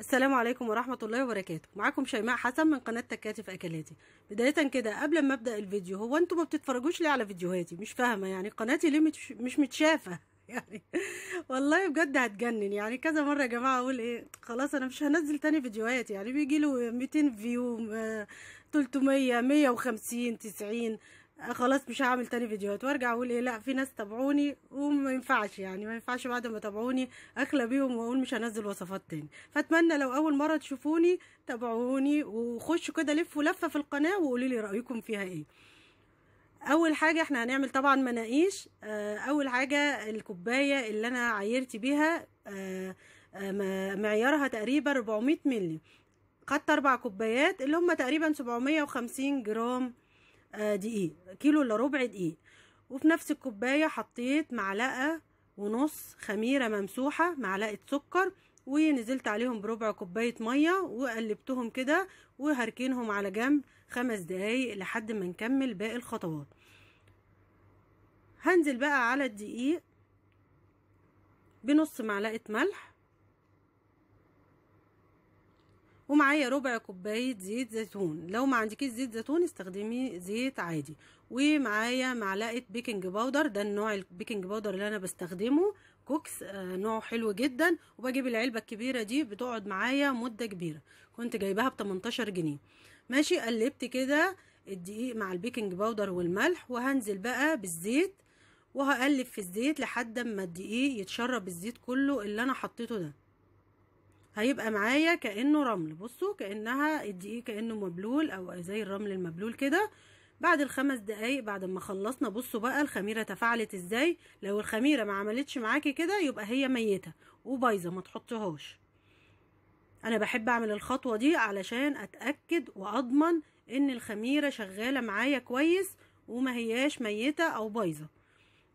السلام عليكم ورحمة الله وبركاته معاكم شيماء حسن من قناة تكاتف أكلاتي بداية كده قبل ما أبدأ الفيديو هو أنتوا ما بتتفرجوش ليه على فيديوهاتي مش فاهمة يعني قناتي ليه مش, مش متشافة يعني والله بجد هتجنن يعني كذا مرة يا جماعة أقول إيه خلاص أنا مش هنزل تاني فيديوهات يعني بيجي له 200 فيو 300 150 90 آه، خلاص مش هعمل تاني فيديوهات وارجع اقول ايه لا في ناس تابعوني وما ينفعش يعني ما ينفعش بعد ما تابعوني اخلى بيهم واقول مش هنزل وصفات تاني فاتمنى لو اول مره تشوفوني تابعوني وخشوا كده لفوا لفه في القناه وقولوا لي رايكم فيها ايه اول حاجه احنا هنعمل طبعا مناقيش آه، اول حاجه الكوبايه اللي انا عايرت بيها آه، معيارها تقريبا 400 مللي خدت اربع كوبايات اللي هم تقريبا 750 جرام آه، دقيق كيلو الا ربع دقيق وفي نفس الكوبايه حطيت معلقه ونص خميره ممسوحه معلقه سكر ونزلت عليهم بربع كوبايه ميه وقلبتهم كده وهركنهم على جنب خمس دقايق لحد ما نكمل باقي الخطوات هنزل بقى على الدقيق بنص معلقه ملح ومعايا ربع كوبايه زيت زيتون لو ما عندكيش زيت زيتون استخدمي زيت عادي ومعايا معلقه بيكنج باودر ده النوع البيكنج باودر اللي انا بستخدمه كوكس آه، نوعه حلو جدا وبجيب العلبه الكبيره دي بتقعد معايا مده كبيره كنت جايباها ب 18 جنيه ماشي قلبت كده الدقيق مع البيكنج باودر والملح وهنزل بقى بالزيت وهقلب في الزيت لحد ما الدقيق يتشرب الزيت كله اللي انا حطيته ده هيبقى معايا كانه رمل بصوا كانها ايه كانه مبلول او زي الرمل المبلول كده بعد الخمس دقايق بعد ما خلصنا بصوا بقى الخميره تفاعلت ازاي لو الخميره ما عملتش معاكي كده يبقى هي ميته وبايظه ما تحطيهاش انا بحب اعمل الخطوه دي علشان اتاكد واضمن ان الخميره شغاله معايا كويس وما هياش ميته او بايظه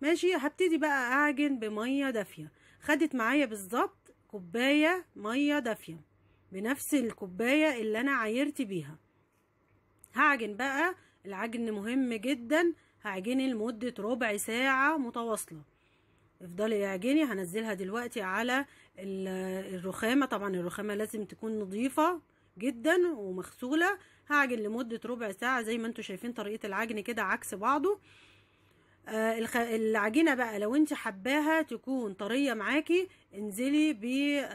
ماشي هبتدي بقى اعجن بميه دافيه خدت معايا بالظبط كوباية مية دافية بنفس الكوباية اللي انا عايرت بيها هعجن بقى العجن مهم جدا هعجني لمدة ربع ساعة متواصلة افضلي اعجني هنزلها دلوقتي على الرخامة طبعا الرخامة لازم تكون نظيفة جدا ومغسولة هعجن لمدة ربع ساعة زي ما انتوا شايفين طريقة العجن كده عكس بعضه آه العجينة بقى لو انت حباها تكون طرية معاكي انزلي بكوبايه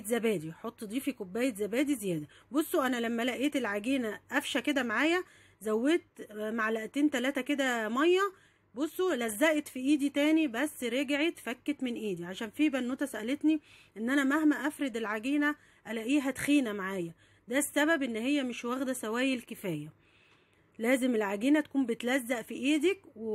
آه، آه، زبادي حط ضيفي كوبايه زبادي زياده بصوا انا لما لقيت العجينه قفشه كده معايا زودت آه، معلقتين ثلاثه كده ميه بصوا لزقت في ايدي تاني بس رجعت فكت من ايدي عشان في بنوته سالتني ان انا مهما افرد العجينه الاقيها تخينه معايا ده السبب ان هي مش واخده سوائل كفايه لازم العجينه تكون بتلزق في ايدك و...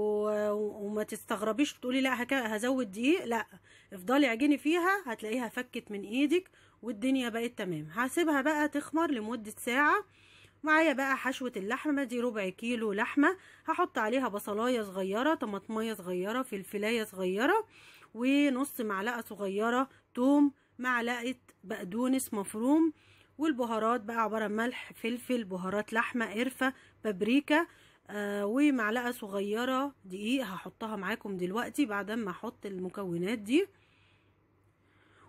وما تستغربيش وتقولي لا هك... هزود دقيق لا افضلي عجيني فيها هتلاقيها فكت من ايدك والدنيا بقت تمام هسيبها بقى تخمر لمده ساعه معايا بقى حشوه اللحمه دي ربع كيلو لحمه هحط عليها بصلايه صغيره طماطميه صغيره فلفلايه صغيره ونص معلقه صغيره توم معلقه بقدونس مفروم والبهارات بقى عباره عن ملح فلفل بهارات لحمه قرفه بابريكا آه ومعلقه صغيره دقيق هحطها معاكم دلوقتي بعد ما احط المكونات دي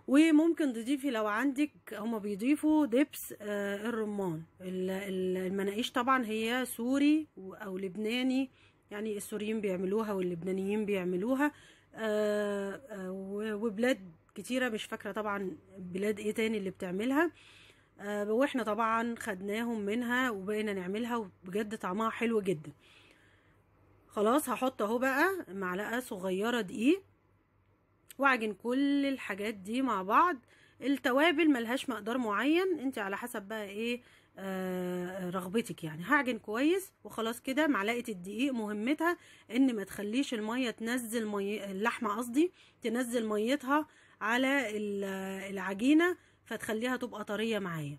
وممكن تضيفي لو عندك هما بيضيفوا دبس آه الرمان المناقيش طبعا هي سوري او لبناني يعني السوريين بيعملوها واللبنانيين بيعملوها آه, آه، وبلاد كتيره مش فاكره طبعا بلاد ايه تاني اللي بتعملها آه، واحنا طبعا خدناهم منها وبقينا نعملها وبجد طعمها حلو جدا خلاص هحط اهو بقى معلقه صغيره دقيق واعجن كل الحاجات دي مع بعض التوابل ملهاش مقدار معين انت على حسب بقى ايه آه رغبتك يعني هعجن كويس وخلاص كده معلقه الدقيق مهمتها ان ما تخليش الميه تنزل مي اللحمه قصدي تنزل ميتها على العجينه فتخليها تبقى طريه معايا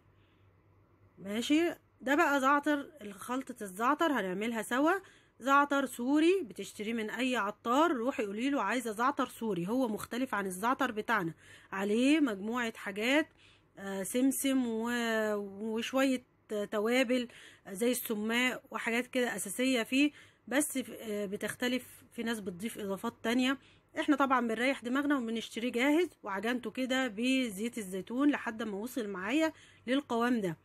ماشي ده بقى زعتر خلطه الزعتر هنعملها سوا زعتر سوري بتشتريه من اي عطار روحي قولي له عايزه زعتر سوري هو مختلف عن الزعتر بتاعنا عليه مجموعه حاجات آه، سمسم وشويه توابل آه، زي السماء وحاجات كده اساسيه فيه بس آه، بتختلف في ناس بتضيف اضافات تانية احنا طبعا بنريح دماغنا وبنشتريه جاهز وعجنته كده بزيت الزيتون لحد ما وصل معايا للقوام ده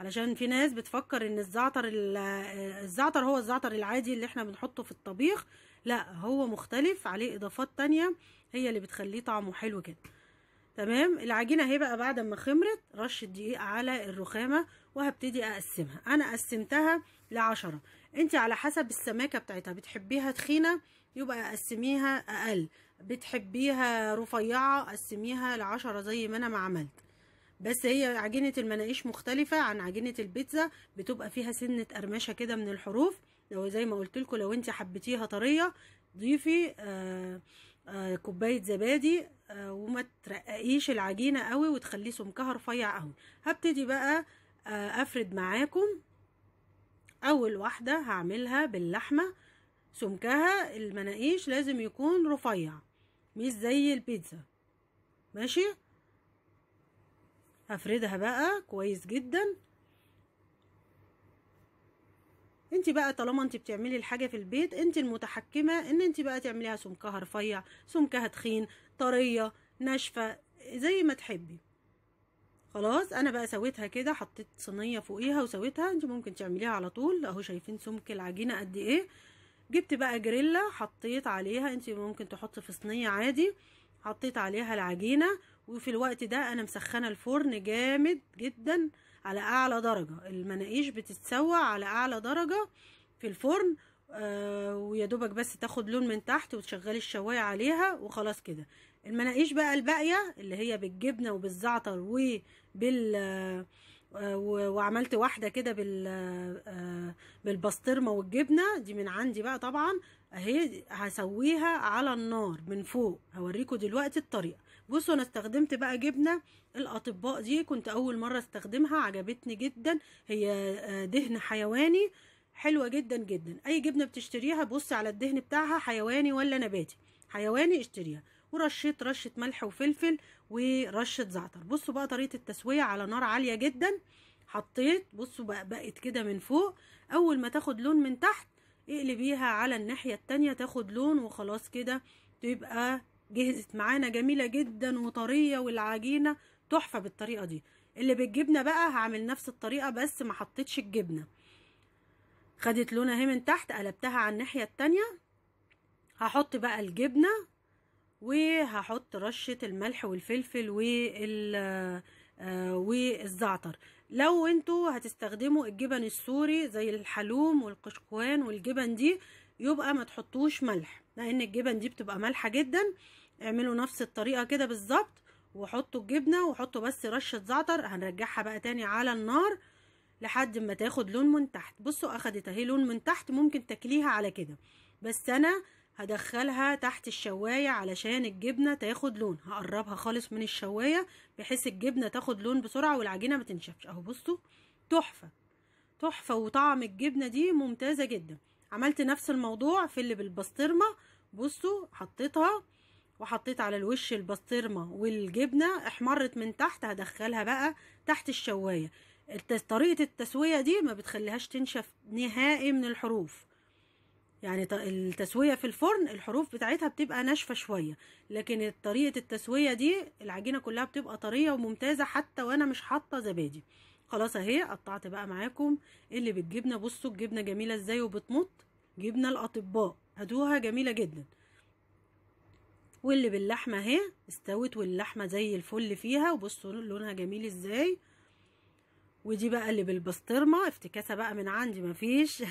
علشان في ناس بتفكر ان الزعتر الزعتر هو الزعتر العادي اللي احنا بنحطه في الطبيخ لا هو مختلف عليه اضافات تانية هي اللي بتخليه طعمه حلو كده تمام العجينه اهي بقى بعد ما خمرت رش الدقيق على الرخامه وهبتدي اقسمها انا قسمتها لعشرة انت على حسب السماكة بتاعتها بتحبيها تخينة يبقى قسميها اقل بتحبيها رفيعة قسميها لعشرة زي ما انا ما عملت بس هي عجينة المناقيش مختلفة عن عجينة البيتزا بتبقى فيها سنة قرمشة كده من الحروف لو زي ما قلت لكم لو انت حبيتيها طرية ضيفي آآ آه، آآ آه، كوباية زبادي آه، وما ترققيش العجينة قوي وتخليه سمكها رفيع قوي هبتدي بقى افرد معاكم اول واحده هعملها باللحمه سمكها المناقيش لازم يكون رفيع مش زي البيتزا ماشي هفردها بقى كويس جدا انت بقى طالما انت بتعملي الحاجه في البيت انت المتحكمه ان انت بقى تعمليها سمكها رفيع سمكها تخين طريه ناشفه زي ما تحبي خلاص انا بقى سويتها كده حطيت صينيه فوقيها وسويتها انت ممكن تعمليها على طول اهو شايفين سمك العجينه قد ايه جبت بقى جريلا حطيت عليها انت ممكن تحطي في صينيه عادي حطيت عليها العجينه وفي الوقت ده انا مسخنه الفرن جامد جدا على اعلى درجه المناقيش بتتسوى على اعلى درجه في الفرن آه ويا دوبك بس تاخد لون من تحت وتشغلي الشوايه عليها وخلاص كده المناقيش بقى الباقيه اللي هي بالجبنه وبالزعتر وبال آه، وعملت واحده كده بال آه، بالبسطرمه والجبنه دي من عندي بقى طبعا اهي هسويها على النار من فوق هوريكم دلوقتي الطريقه بصوا انا استخدمت بقى جبنه الاطباء دي كنت اول مره استخدمها عجبتني جدا هي آه، دهن حيواني حلوه جدا جدا اي جبنه بتشتريها بص على الدهن بتاعها حيواني ولا نباتي حيواني اشتريها ورشيت رشه ملح وفلفل ورشه زعتر بصوا بقى طريقه التسويه على نار عاليه جدا حطيت بصوا بقى بقت كده من فوق اول ما تاخد لون من تحت اقلبيها على الناحيه التانية تاخد لون وخلاص كده تبقى جهزت معانا جميله جدا وطريه والعجينه تحفه بالطريقه دي اللي بالجبنه بقى هعمل نفس الطريقه بس ما حطيتش الجبنه خدت لون اهي من تحت قلبتها على الناحيه التانية هحط بقى الجبنه وهحط رشة الملح والفلفل وال آه، والزعتر لو انتوا هتستخدموا الجبن السوري زي الحلوم والقشقوان والجبن دي يبقى ما تحطوش ملح لان الجبن دي بتبقى مالحه جدا اعملوا نفس الطريقه كده بالظبط وحطوا الجبنه وحطوا بس رشه زعتر هنرجعها بقى تاني على النار لحد ما تاخد لون من تحت بصوا اخدت اهي لون من تحت ممكن تاكليها على كده بس انا هدخلها تحت الشواية علشان الجبنة تاخد لون هقربها خالص من الشواية بحيث الجبنة تاخد لون بسرعة والعجينة بتنشفش اهو بصوا تحفة تحفة وطعم الجبنة دي ممتازة جدا عملت نفس الموضوع في اللي بالبسطرمة بصوا حطيتها وحطيت على الوش البسطرمة والجبنة احمرت من تحت هدخلها بقى تحت الشواية طريقة التسوية دي ما بتخليهاش تنشف نهائي من الحروف يعني التسويه في الفرن الحروف بتاعتها بتبقى ناشفه شويه لكن طريقه التسويه دي العجينه كلها بتبقى طريه وممتازه حتى وانا مش حاطه زبادي خلاص اهي قطعت بقى معاكم اللي بالجبنه بصوا الجبنه جميله ازاي وبتمط جبنه الاطباء هدوها جميله جدا واللي باللحمه اهي استوت واللحمه زي الفل فيها وبصوا لونها جميل ازاي ودي بقى اللي بالبسطرمه افتكاسه بقى من عندي مفيش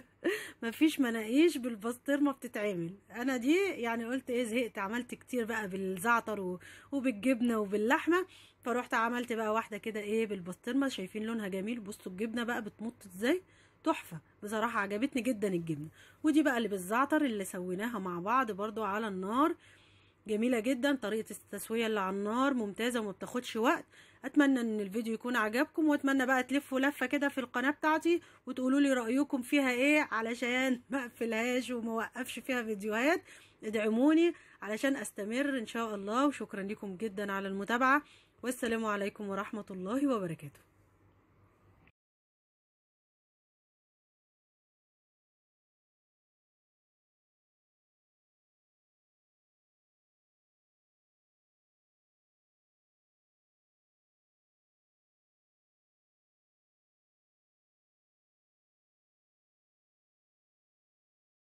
مفيش مناقيش بالبسطرمه بتتعمل انا دي يعني قلت ايه زهقت عملت كتير بقى بالزعتر وبالجبنه وباللحمه فروحت عملت بقى واحده كده ايه بالبسطرمه شايفين لونها جميل بصوا الجبنه بقى بتمط ازاي تحفه بصراحه عجبتني جدا الجبنه ودي بقى اللي بالزعتر اللي سويناها مع بعض برضو على النار جميله جدا طريقه التسويه اللي على النار ممتازه وما بتاخدش وقت اتمنى ان الفيديو يكون عجبكم واتمنى بقى تلفوا لفه كده في القناه بتاعتي وتقولوا لي رايكم فيها ايه علشان ما اقفلهاش وما اوقفش فيها فيديوهات ادعموني علشان استمر ان شاء الله وشكرا لكم جدا على المتابعه والسلام عليكم ورحمه الله وبركاته